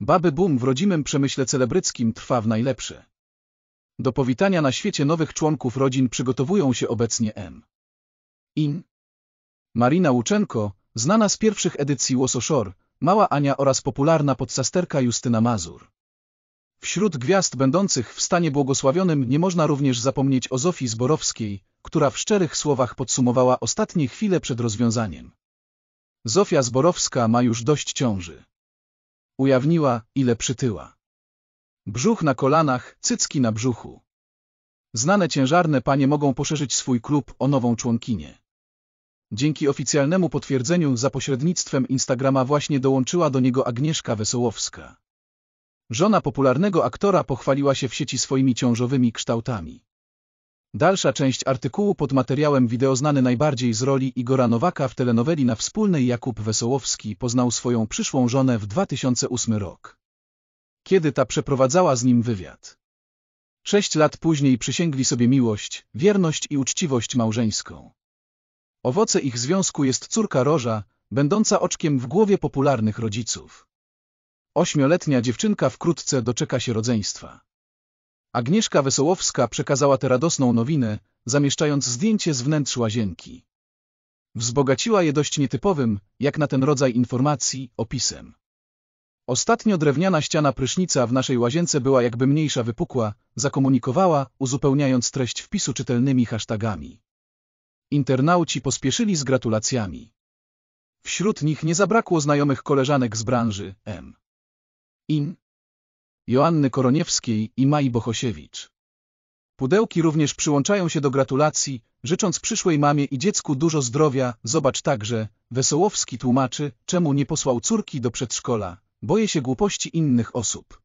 Baby boom w rodzimym przemyśle celebryckim trwa w najlepszy. Do powitania na świecie nowych członków rodzin przygotowują się obecnie M. In. Marina Łuczenko, znana z pierwszych edycji Łososzor, Mała Ania oraz popularna podcasterka Justyna Mazur. Wśród gwiazd będących w stanie błogosławionym nie można również zapomnieć o Zofii Zborowskiej, która w szczerych słowach podsumowała ostatnie chwile przed rozwiązaniem. Zofia Zborowska ma już dość ciąży. Ujawniła, ile przytyła. Brzuch na kolanach, cycki na brzuchu. Znane ciężarne panie mogą poszerzyć swój klub o nową członkinię. Dzięki oficjalnemu potwierdzeniu za pośrednictwem Instagrama właśnie dołączyła do niego Agnieszka Wesołowska. Żona popularnego aktora pochwaliła się w sieci swoimi ciążowymi kształtami. Dalsza część artykułu pod materiałem wideo znany najbardziej z roli Igora Nowaka w telenoweli na wspólnej Jakub Wesołowski poznał swoją przyszłą żonę w 2008 rok. Kiedy ta przeprowadzała z nim wywiad. Sześć lat później przysięgli sobie miłość, wierność i uczciwość małżeńską. Owoce ich związku jest córka Roża, będąca oczkiem w głowie popularnych rodziców. Ośmioletnia dziewczynka wkrótce doczeka się rodzeństwa. Agnieszka Wesołowska przekazała tę radosną nowinę, zamieszczając zdjęcie z wnętrz łazienki. Wzbogaciła je dość nietypowym, jak na ten rodzaj informacji, opisem. Ostatnio drewniana ściana prysznica w naszej łazience była jakby mniejsza wypukła, zakomunikowała, uzupełniając treść wpisu czytelnymi hasztagami. Internauci pospieszyli z gratulacjami. Wśród nich nie zabrakło znajomych koleżanek z branży M. In. Joanny Koroniewskiej i Mai Bohosiewicz. Pudełki również przyłączają się do gratulacji, życząc przyszłej mamie i dziecku dużo zdrowia, zobacz także, Wesołowski tłumaczy, czemu nie posłał córki do przedszkola, boję się głupości innych osób.